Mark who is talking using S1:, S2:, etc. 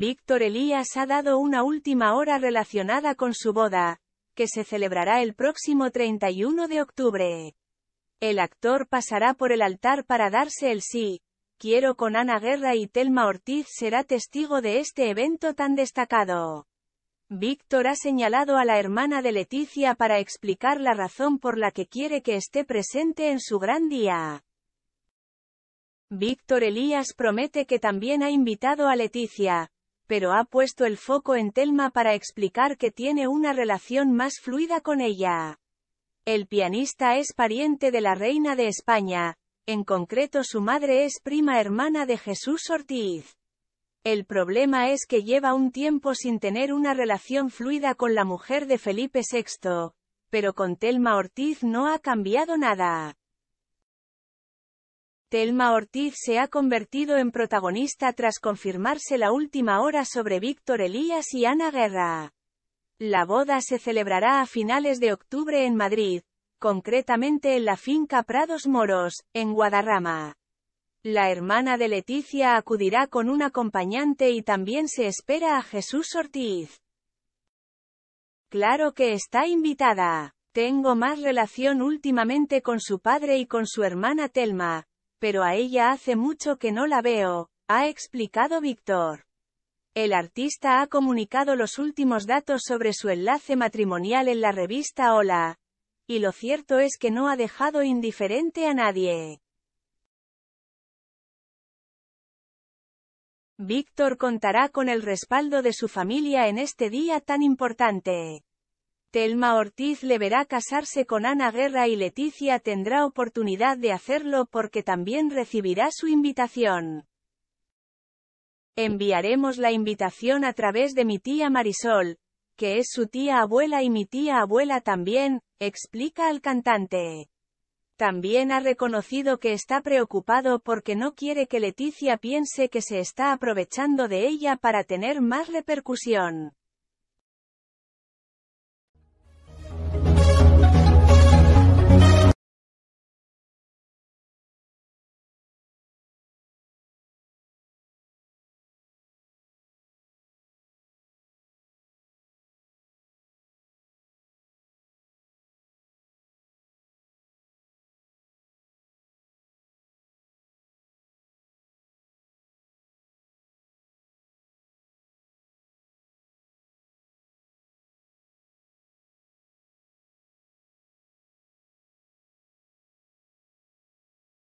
S1: Víctor Elías ha dado una última hora relacionada con su boda, que se celebrará el próximo 31 de octubre. El actor pasará por el altar para darse el sí. Quiero con Ana Guerra y Telma Ortiz será testigo de este evento tan destacado. Víctor ha señalado a la hermana de Leticia para explicar la razón por la que quiere que esté presente en su gran día. Víctor Elías promete que también ha invitado a Leticia, pero ha puesto el foco en Telma para explicar que tiene una relación más fluida con ella. El pianista es pariente de la reina de España, en concreto su madre es prima hermana de Jesús Ortiz. El problema es que lleva un tiempo sin tener una relación fluida con la mujer de Felipe VI, pero con Telma Ortiz no ha cambiado nada. Telma Ortiz se ha convertido en protagonista tras confirmarse la última hora sobre Víctor Elías y Ana Guerra. La boda se celebrará a finales de octubre en Madrid, concretamente en la finca Prados Moros, en Guadarrama. La hermana de Leticia acudirá con un acompañante y también se espera a Jesús Ortiz. Claro que está invitada. Tengo más relación últimamente con su padre y con su hermana Telma, pero a ella hace mucho que no la veo, ha explicado Víctor. El artista ha comunicado los últimos datos sobre su enlace matrimonial en la revista Hola. Y lo cierto es que no ha dejado indiferente a nadie. Víctor contará con el respaldo de su familia en este día tan importante. Telma Ortiz le verá casarse con Ana Guerra y Leticia tendrá oportunidad de hacerlo porque también recibirá su invitación. Enviaremos la invitación a través de mi tía Marisol, que es su tía abuela y mi tía abuela también, explica al cantante. También ha reconocido que está preocupado porque no quiere que Leticia piense que se está aprovechando de ella para tener más repercusión.